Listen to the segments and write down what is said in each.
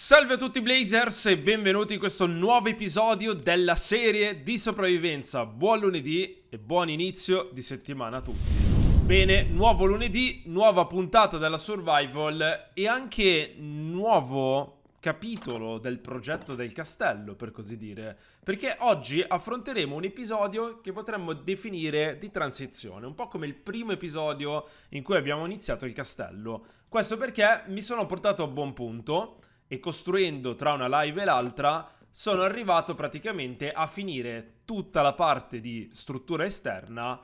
Salve a tutti Blazers e benvenuti in questo nuovo episodio della serie di sopravvivenza. Buon lunedì e buon inizio di settimana a tutti. Bene, nuovo lunedì, nuova puntata della survival e anche nuovo capitolo del progetto del castello, per così dire. Perché oggi affronteremo un episodio che potremmo definire di transizione, un po' come il primo episodio in cui abbiamo iniziato il castello. Questo perché mi sono portato a buon punto e costruendo tra una live e l'altra sono arrivato praticamente a finire tutta la parte di struttura esterna,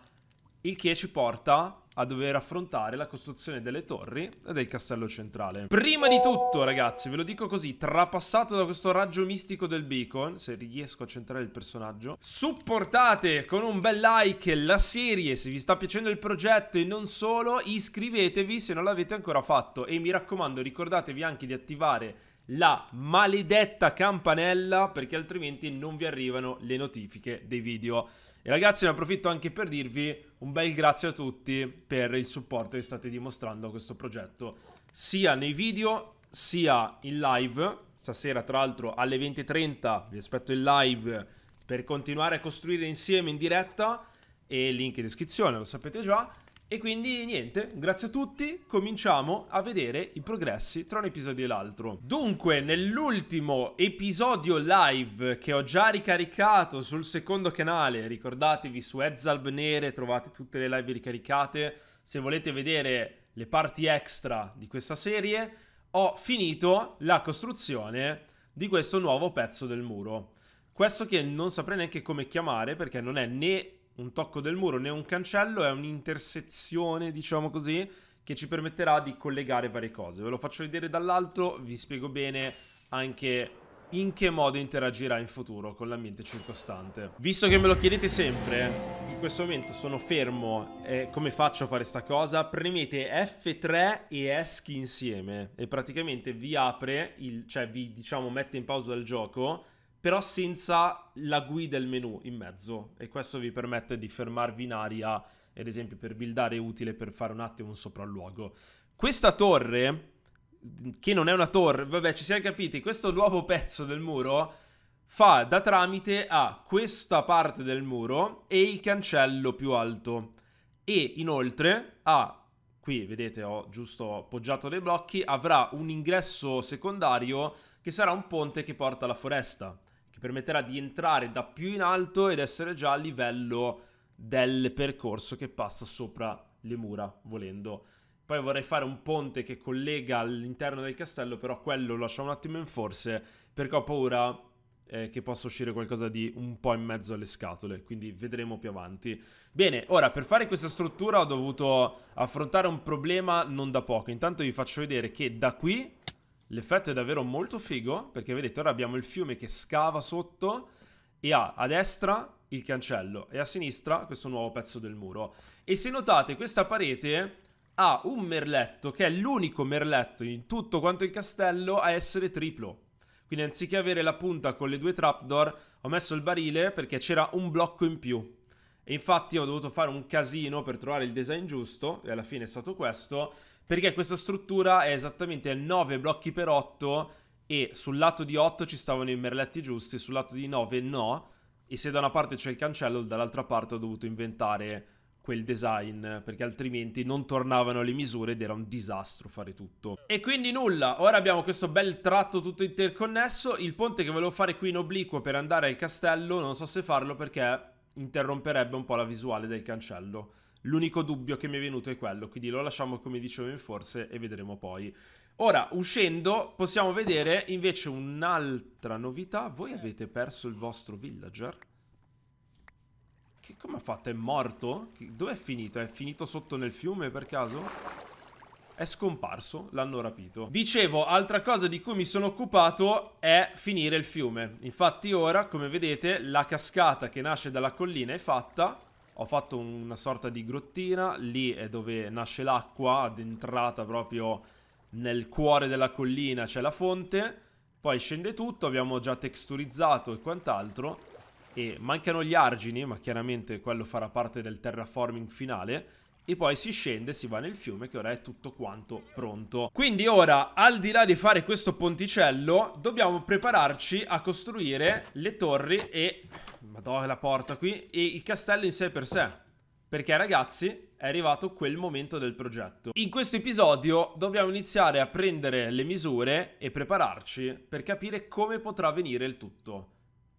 il che ci porta a dover affrontare la costruzione delle torri e del castello centrale. Prima di tutto, ragazzi, ve lo dico così, trapassato da questo raggio mistico del beacon, se riesco a centrare il personaggio, supportate con un bel like la serie se vi sta piacendo il progetto e non solo, iscrivetevi se non l'avete ancora fatto e mi raccomando ricordatevi anche di attivare la maledetta campanella perché altrimenti non vi arrivano le notifiche dei video. E ragazzi ne approfitto anche per dirvi un bel grazie a tutti per il supporto che state dimostrando a questo progetto, sia nei video sia in live. Stasera tra l'altro alle 20.30 vi aspetto in live per continuare a costruire insieme in diretta e link in descrizione, lo sapete già. E quindi niente, grazie a tutti, cominciamo a vedere i progressi tra un episodio e l'altro. Dunque, nell'ultimo episodio live che ho già ricaricato sul secondo canale, ricordatevi su Ezzalb Nere trovate tutte le live ricaricate, se volete vedere le parti extra di questa serie, ho finito la costruzione di questo nuovo pezzo del muro. Questo che non saprei neanche come chiamare perché non è né un tocco del muro né un cancello, è un'intersezione, diciamo così, che ci permetterà di collegare varie cose. Ve lo faccio vedere dall'alto, vi spiego bene anche in che modo interagirà in futuro con l'ambiente circostante. Visto che me lo chiedete sempre, in questo momento sono fermo eh, come faccio a fare sta cosa? Premete F3 e ESC insieme e praticamente vi apre, il, cioè vi diciamo mette in pausa il gioco però senza la guida e il menu in mezzo. E questo vi permette di fermarvi in aria, ad esempio per buildare è utile per fare un attimo un sopralluogo. Questa torre, che non è una torre, vabbè ci siamo capiti, questo nuovo pezzo del muro fa da tramite a questa parte del muro e il cancello più alto. E inoltre ha, qui vedete ho giusto poggiato dei blocchi, avrà un ingresso secondario che sarà un ponte che porta alla foresta permetterà di entrare da più in alto ed essere già a livello del percorso che passa sopra le mura, volendo. Poi vorrei fare un ponte che collega all'interno del castello, però quello lo lasciamo un attimo in forse, perché ho paura eh, che possa uscire qualcosa di un po' in mezzo alle scatole, quindi vedremo più avanti. Bene, ora per fare questa struttura ho dovuto affrontare un problema non da poco. Intanto vi faccio vedere che da qui L'effetto è davvero molto figo, perché vedete, ora abbiamo il fiume che scava sotto e ha a destra il cancello e a sinistra questo nuovo pezzo del muro. E se notate, questa parete ha un merletto, che è l'unico merletto in tutto quanto il castello a essere triplo. Quindi anziché avere la punta con le due trapdoor, ho messo il barile perché c'era un blocco in più. E infatti ho dovuto fare un casino per trovare il design giusto, e alla fine è stato questo, perché questa struttura è esattamente 9 blocchi per 8 e sul lato di 8 ci stavano i merletti giusti, sul lato di 9 no, e se da una parte c'è il cancello, dall'altra parte ho dovuto inventare quel design perché altrimenti non tornavano le misure ed era un disastro fare tutto. E quindi nulla, ora abbiamo questo bel tratto tutto interconnesso, il ponte che volevo fare qui in obliquo per andare al castello non so se farlo perché interromperebbe un po' la visuale del cancello. L'unico dubbio che mi è venuto è quello, quindi lo lasciamo come dicevo in forze e vedremo poi. Ora, uscendo, possiamo vedere invece un'altra novità. Voi avete perso il vostro villager? Che come ha fatto? È morto? Dove è finito? È finito sotto nel fiume per caso? È scomparso, l'hanno rapito. Dicevo, altra cosa di cui mi sono occupato è finire il fiume. Infatti ora, come vedete, la cascata che nasce dalla collina è fatta ho fatto una sorta di grottina, lì è dove nasce l'acqua, addentrata proprio nel cuore della collina c'è la fonte, poi scende tutto, abbiamo già texturizzato e quant'altro, e mancano gli argini, ma chiaramente quello farà parte del terraforming finale, e poi si scende, si va nel fiume che ora è tutto quanto pronto. Quindi ora, al di là di fare questo ponticello, dobbiamo prepararci a costruire le torri e... Madonna la porta qui, e il castello in sé per sé. Perché ragazzi, è arrivato quel momento del progetto. In questo episodio dobbiamo iniziare a prendere le misure e prepararci per capire come potrà venire il tutto.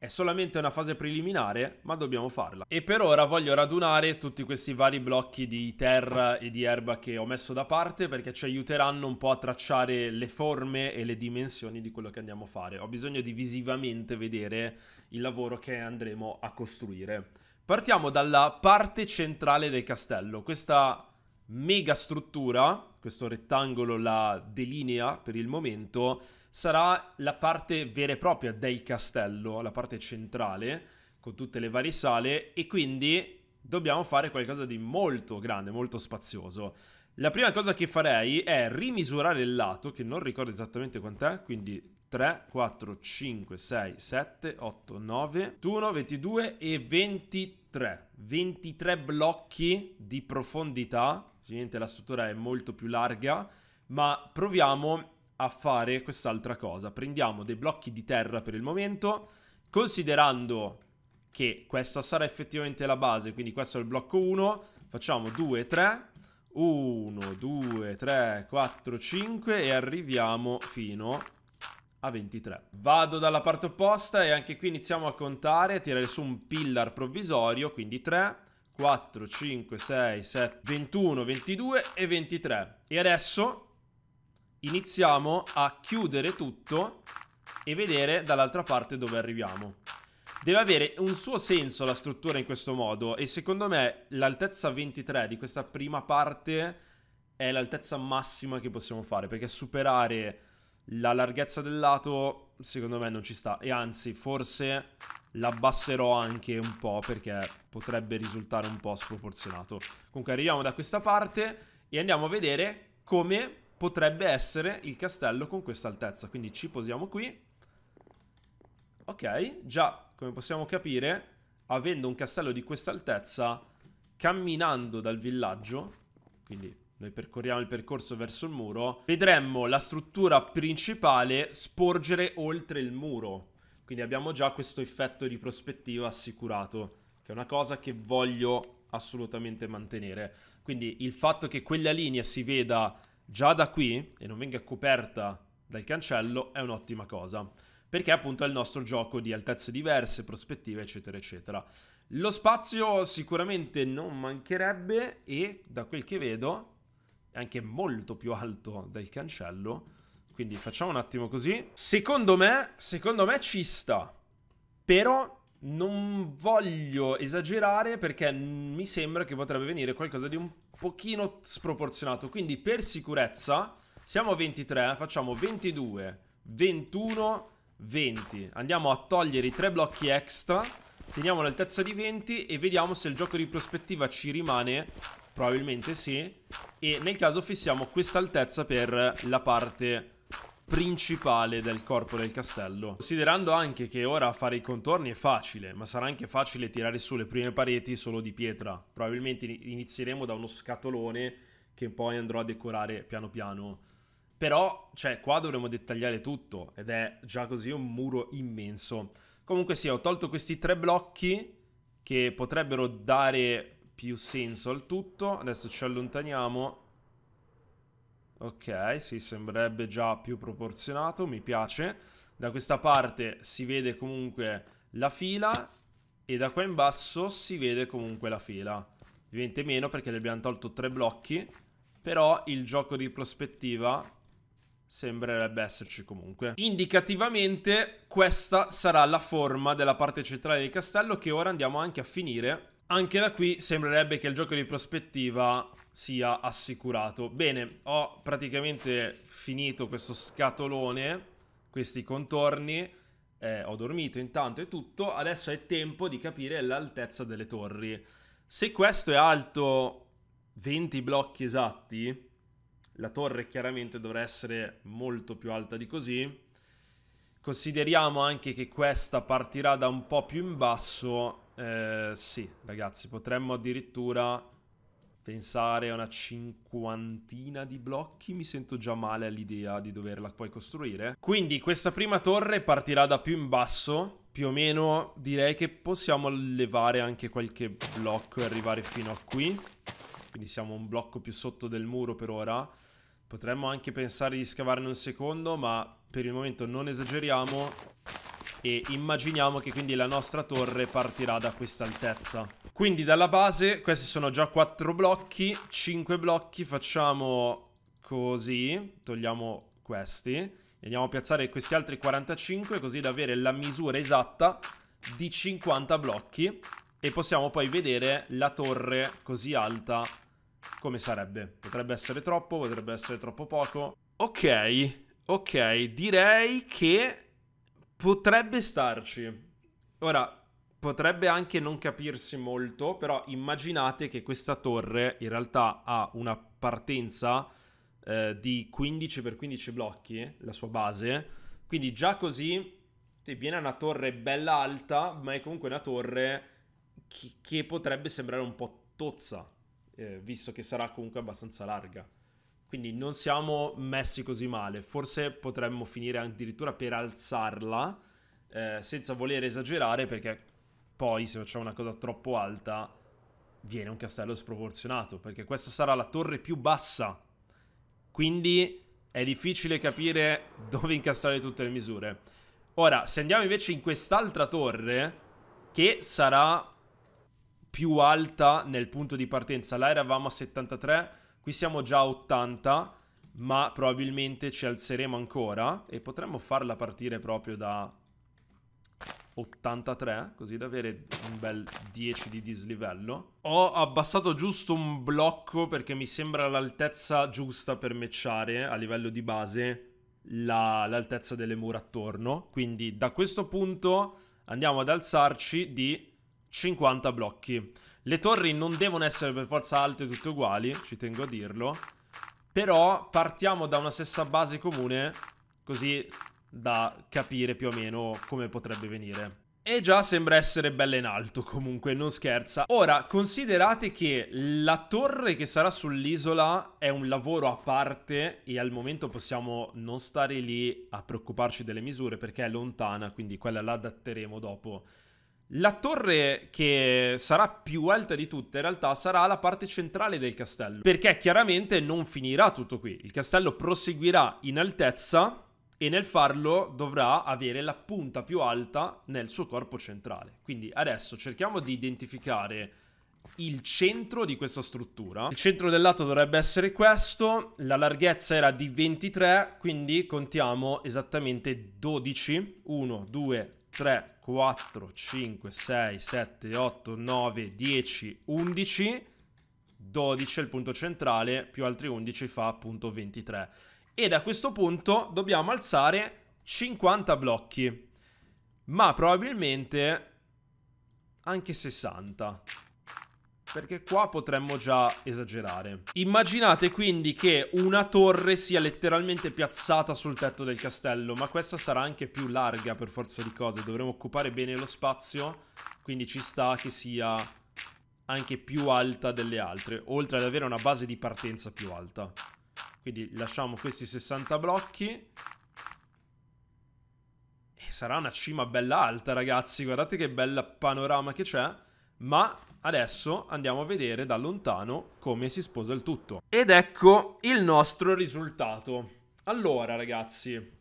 È solamente una fase preliminare, ma dobbiamo farla. E per ora voglio radunare tutti questi vari blocchi di terra e di erba che ho messo da parte perché ci aiuteranno un po' a tracciare le forme e le dimensioni di quello che andiamo a fare. Ho bisogno di visivamente vedere il lavoro che andremo a costruire. Partiamo dalla parte centrale del castello. Questa mega struttura, questo rettangolo la delinea per il momento sarà la parte vera e propria del castello, la parte centrale, con tutte le varie sale, e quindi dobbiamo fare qualcosa di molto grande, molto spazioso. La prima cosa che farei è rimisurare il lato, che non ricordo esattamente quant'è, quindi 3, 4, 5, 6, 7, 8, 9, 21, 22 e 23. 23 blocchi di profondità, ovviamente la struttura è molto più larga, ma proviamo a fare quest'altra cosa. Prendiamo dei blocchi di terra per il momento, considerando che questa sarà effettivamente la base, quindi questo è il blocco 1, facciamo 2, 3, 1, 2, 3, 4, 5 e arriviamo fino a 23. Vado dalla parte opposta e anche qui iniziamo a contare, a tirare su un pillar provvisorio, quindi 3, 4, 5, 6, 7, 21, 22 e 23. E adesso iniziamo a chiudere tutto e vedere dall'altra parte dove arriviamo. Deve avere un suo senso la struttura in questo modo e secondo me l'altezza 23 di questa prima parte è l'altezza massima che possiamo fare perché superare la larghezza del lato secondo me non ci sta e anzi forse l'abbasserò anche un po' perché potrebbe risultare un po' sproporzionato. Comunque arriviamo da questa parte e andiamo a vedere come potrebbe essere il castello con questa altezza. Quindi ci posiamo qui. Ok, già, come possiamo capire, avendo un castello di questa altezza, camminando dal villaggio, quindi noi percorriamo il percorso verso il muro, vedremmo la struttura principale sporgere oltre il muro. Quindi abbiamo già questo effetto di prospettiva assicurato, che è una cosa che voglio assolutamente mantenere. Quindi il fatto che quella linea si veda già da qui e non venga coperta dal cancello è un'ottima cosa, perché appunto è il nostro gioco di altezze diverse, prospettive, eccetera, eccetera. Lo spazio sicuramente non mancherebbe e da quel che vedo è anche molto più alto del cancello, quindi facciamo un attimo così. Secondo me, secondo me ci sta, però non voglio esagerare perché mi sembra che potrebbe venire qualcosa di un pochino sproporzionato. Quindi per sicurezza siamo a 23, facciamo 22, 21, 20. Andiamo a togliere i tre blocchi extra, teniamo l'altezza di 20 e vediamo se il gioco di prospettiva ci rimane. Probabilmente sì. E nel caso fissiamo quest'altezza per la parte principale del corpo del castello. Considerando anche che ora fare i contorni è facile, ma sarà anche facile tirare su le prime pareti solo di pietra. Probabilmente inizieremo da uno scatolone che poi andrò a decorare piano piano. Però, cioè, qua dovremo dettagliare tutto ed è già così un muro immenso. Comunque sì, ho tolto questi tre blocchi che potrebbero dare più senso al tutto. Adesso ci allontaniamo Ok, sì, sembrerebbe già più proporzionato, mi piace. Da questa parte si vede comunque la fila e da qua in basso si vede comunque la fila. Diventa meno perché gli abbiamo tolto tre blocchi, però il gioco di prospettiva sembrerebbe esserci comunque. Indicativamente questa sarà la forma della parte centrale del castello che ora andiamo anche a finire. Anche da qui sembrerebbe che il gioco di prospettiva sia assicurato. Bene, ho praticamente finito questo scatolone, questi contorni, eh, ho dormito intanto e tutto, adesso è tempo di capire l'altezza delle torri. Se questo è alto 20 blocchi esatti, la torre chiaramente dovrà essere molto più alta di così. Consideriamo anche che questa partirà da un po' più in basso. Eh, sì, ragazzi, potremmo addirittura pensare a una cinquantina di blocchi mi sento già male all'idea di doverla poi costruire. Quindi questa prima torre partirà da più in basso, più o meno direi che possiamo levare anche qualche blocco e arrivare fino a qui. Quindi siamo un blocco più sotto del muro per ora. Potremmo anche pensare di scavarne un secondo, ma per il momento non esageriamo e immaginiamo che quindi la nostra torre partirà da questa altezza. Quindi dalla base, questi sono già 4 blocchi, 5 blocchi, facciamo così, togliamo questi e andiamo a piazzare questi altri 45 così da avere la misura esatta di 50 blocchi e possiamo poi vedere la torre così alta come sarebbe. Potrebbe essere troppo, potrebbe essere troppo poco. Ok, ok, direi che Potrebbe starci. Ora, potrebbe anche non capirsi molto, però immaginate che questa torre in realtà ha una partenza eh, di 15 per 15 blocchi, la sua base, quindi già così ti viene una torre bella alta, ma è comunque una torre che, che potrebbe sembrare un po' tozza, eh, visto che sarà comunque abbastanza larga. Quindi non siamo messi così male, forse potremmo finire addirittura per alzarla eh, senza voler esagerare perché poi se facciamo una cosa troppo alta viene un castello sproporzionato perché questa sarà la torre più bassa. Quindi è difficile capire dove incastrare tutte le misure. Ora, se andiamo invece in quest'altra torre che sarà più alta nel punto di partenza, là eravamo a 73 Qui siamo già a 80, ma probabilmente ci alzeremo ancora e potremmo farla partire proprio da 83, così da avere un bel 10 di dislivello. Ho abbassato giusto un blocco perché mi sembra l'altezza giusta per matchare a livello di base l'altezza delle mura attorno. Quindi da questo punto andiamo ad alzarci di 50 blocchi. Le torri non devono essere per forza alte tutte uguali, ci tengo a dirlo. Però partiamo da una stessa base comune, così da capire più o meno come potrebbe venire. E già sembra essere bella in alto, comunque, non scherza. Ora, considerate che la torre che sarà sull'isola è un lavoro a parte e al momento possiamo non stare lì a preoccuparci delle misure perché è lontana, quindi quella la adatteremo dopo. La torre che sarà più alta di tutte in realtà sarà la parte centrale del castello, perché chiaramente non finirà tutto qui. Il castello proseguirà in altezza e nel farlo dovrà avere la punta più alta nel suo corpo centrale. Quindi adesso cerchiamo di identificare il centro di questa struttura. Il centro del lato dovrebbe essere questo, la larghezza era di 23, quindi contiamo esattamente 12, 1, 2, 3, 4, 5, 6, 7, 8, 9, 10, 11, 12 è il punto centrale, più altri 11 fa appunto 23. E da questo punto dobbiamo alzare 50 blocchi, ma probabilmente anche 60. Perché qua potremmo già esagerare. Immaginate quindi che una torre sia letteralmente piazzata sul tetto del castello, ma questa sarà anche più larga per forza di cose. Dovremo occupare bene lo spazio, quindi ci sta che sia anche più alta delle altre, oltre ad avere una base di partenza più alta. Quindi lasciamo questi 60 blocchi. E sarà una cima bella alta, ragazzi. Guardate che bella panorama che c'è. Ma adesso andiamo a vedere da lontano come si sposa il tutto. Ed ecco il nostro risultato. Allora ragazzi,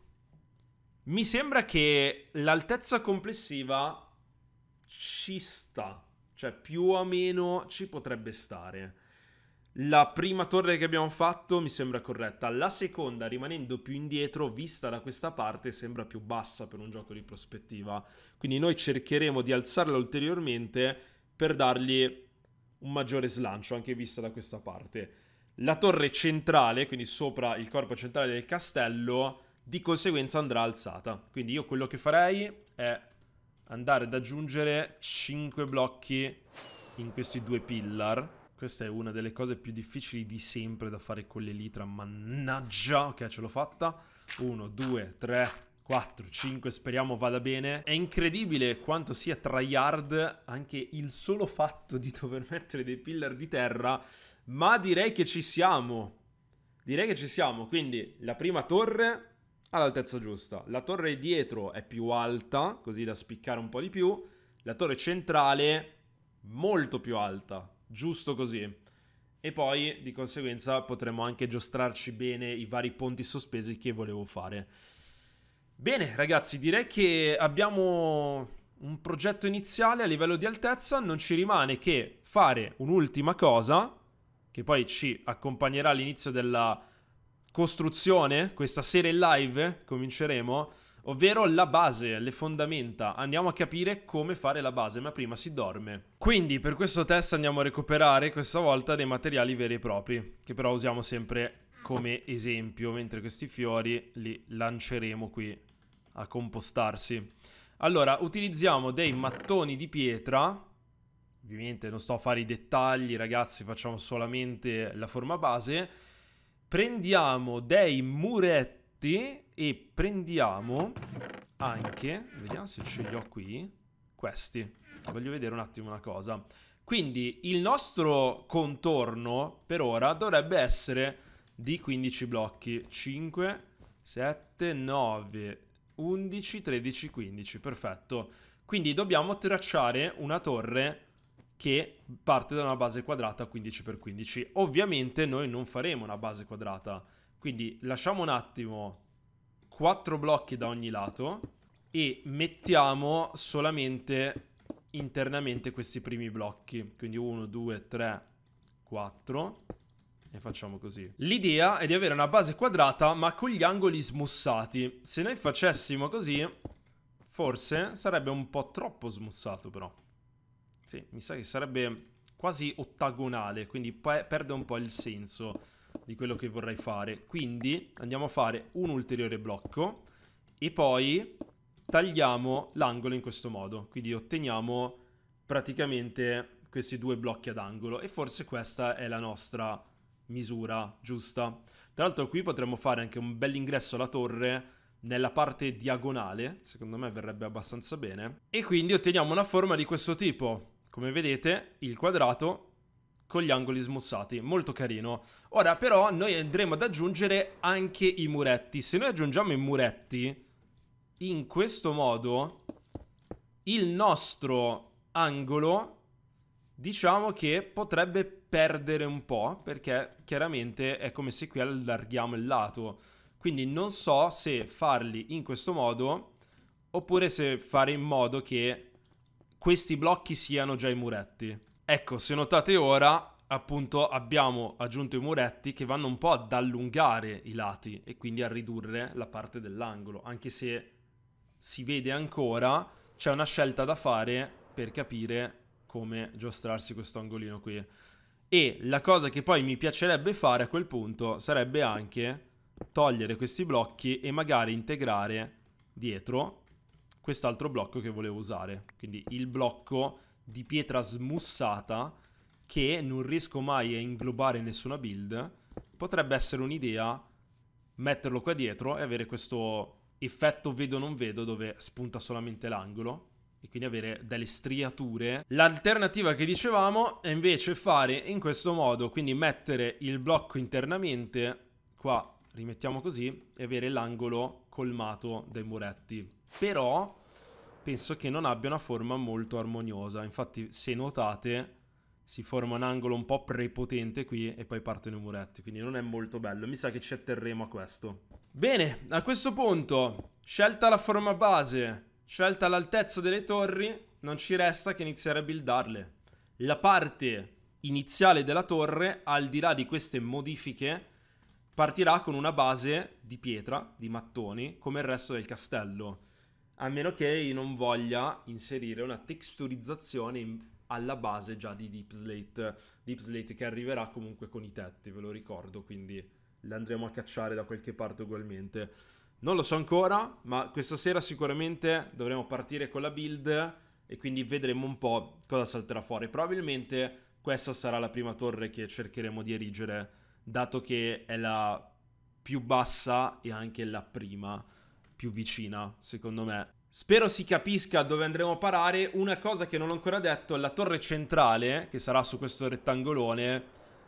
mi sembra che l'altezza complessiva ci sta, cioè più o meno ci potrebbe stare. La prima torre che abbiamo fatto mi sembra corretta, la seconda rimanendo più indietro, vista da questa parte, sembra più bassa per un gioco di prospettiva. Quindi noi cercheremo di alzarla ulteriormente per dargli un maggiore slancio anche vista da questa parte. La torre centrale, quindi sopra il corpo centrale del castello, di conseguenza andrà alzata. Quindi io quello che farei è andare ad aggiungere 5 blocchi in questi due pillar. Questa è una delle cose più difficili di sempre da fare con l'elitra, mannaggia. Ok, ce l'ho fatta. 1, 2, 3, 4, 5, speriamo vada bene. È incredibile quanto sia tryhard anche il solo fatto di dover mettere dei pillar di terra, ma direi che ci siamo. Direi che ci siamo, quindi la prima torre all'altezza giusta. La torre dietro è più alta, così da spiccare un po' di più. La torre centrale molto più alta, giusto così. E poi di conseguenza potremo anche giostrarci bene i vari ponti sospesi che volevo fare. Bene ragazzi, direi che abbiamo un progetto iniziale a livello di altezza, non ci rimane che fare un'ultima cosa, che poi ci accompagnerà all'inizio della costruzione, questa sera in live cominceremo, ovvero la base, le fondamenta. Andiamo a capire come fare la base, ma prima si dorme. Quindi per questo test andiamo a recuperare questa volta dei materiali veri e propri, che però usiamo sempre come esempio, mentre questi fiori li lanceremo qui a compostarsi. Allora, utilizziamo dei mattoni di pietra. Ovviamente non sto a fare i dettagli, ragazzi, facciamo solamente la forma base. Prendiamo dei muretti e prendiamo anche, vediamo se ce li ho qui, questi. Voglio vedere un attimo una cosa. Quindi il nostro contorno per ora dovrebbe essere di 15 blocchi. 5, 7, 9, 11, 13, 15. Perfetto. Quindi dobbiamo tracciare una torre che parte da una base quadrata 15x15. Ovviamente noi non faremo una base quadrata, quindi lasciamo un attimo 4 blocchi da ogni lato e mettiamo solamente internamente questi primi blocchi, quindi 1, 2, 3, 4 e facciamo così. L'idea è di avere una base quadrata ma con gli angoli smussati. Se noi facessimo così, forse sarebbe un po' troppo smussato però. Sì, mi sa che sarebbe quasi ottagonale, quindi perde un po' il senso di quello che vorrei fare. Quindi andiamo a fare un ulteriore blocco e poi tagliamo l'angolo in questo modo. Quindi otteniamo praticamente questi due blocchi ad angolo e forse questa è la nostra misura giusta. Tra l'altro qui potremmo fare anche un bel ingresso alla torre nella parte diagonale, secondo me verrebbe abbastanza bene. E quindi otteniamo una forma di questo tipo. Come vedete, il quadrato con gli angoli smussati, molto carino. Ora però noi andremo ad aggiungere anche i muretti. Se noi aggiungiamo i muretti, in questo modo il nostro angolo diciamo che potrebbe perdere un po', perché chiaramente è come se qui allarghiamo il lato. Quindi non so se farli in questo modo, oppure se fare in modo che questi blocchi siano già i muretti. Ecco, se notate ora, appunto abbiamo aggiunto i muretti che vanno un po' ad allungare i lati e quindi a ridurre la parte dell'angolo, anche se si vede ancora, c'è una scelta da fare per capire come giostrarsi questo angolino qui. E la cosa che poi mi piacerebbe fare a quel punto sarebbe anche togliere questi blocchi e magari integrare dietro quest'altro blocco che volevo usare. Quindi il blocco di pietra smussata che non riesco mai a inglobare in nessuna build. Potrebbe essere un'idea metterlo qua dietro e avere questo effetto vedo non vedo dove spunta solamente l'angolo e quindi avere delle striature. L'alternativa che dicevamo è invece fare in questo modo, quindi mettere il blocco internamente qua rimettiamo così e avere l'angolo colmato dai muretti. Però penso che non abbia una forma molto armoniosa, infatti se notate si forma un angolo un po' prepotente qui e poi partono i muretti, quindi non è molto bello, mi sa che ci atterremo a questo. Bene, a questo punto, scelta la forma base, Scelta l'altezza delle torri, non ci resta che iniziare a buildarle. La parte iniziale della torre, al di là di queste modifiche, partirà con una base di pietra, di mattoni, come il resto del castello. A meno che io non voglia inserire una texturizzazione in, alla base già di Deep Slate. Deep Slate che arriverà comunque con i tetti, ve lo ricordo, quindi le andremo a cacciare da qualche parte ugualmente. Non lo so ancora, ma questa sera sicuramente dovremo partire con la build e quindi vedremo un po' cosa salterà fuori. Probabilmente questa sarà la prima torre che cercheremo di erigere, dato che è la più bassa e anche la prima più vicina, secondo me. Spero si capisca dove andremo a parare. Una cosa che non ho ancora detto, la torre centrale, che sarà su questo rettangolone,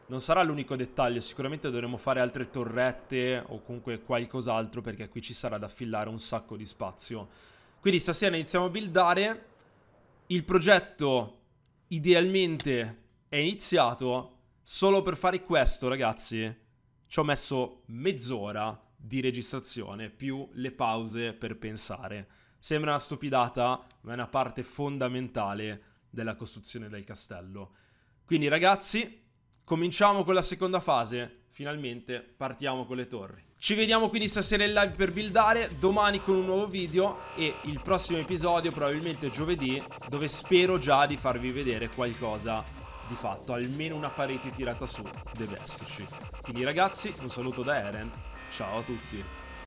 non sarà l'unico dettaglio, sicuramente dovremo fare altre torrette o comunque qualcos'altro perché qui ci sarà da affillare un sacco di spazio. Quindi stasera iniziamo a buildare. Il progetto idealmente è iniziato. Solo per fare questo, ragazzi, ci ho messo mezz'ora di registrazione più le pause per pensare. Sembra una stupidata, ma è una parte fondamentale della costruzione del castello. Quindi ragazzi, Cominciamo con la seconda fase, finalmente partiamo con le torri. Ci vediamo quindi stasera in live per buildare, domani con un nuovo video e il prossimo episodio probabilmente giovedì dove spero già di farvi vedere qualcosa di fatto, almeno una parete tirata su deve esserci. Quindi ragazzi, un saluto da Eren, ciao a tutti.